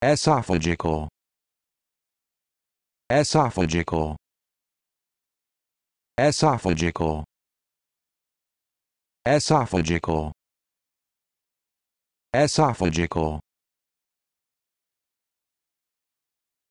esophageal esophageal esophageal esophageal esophageal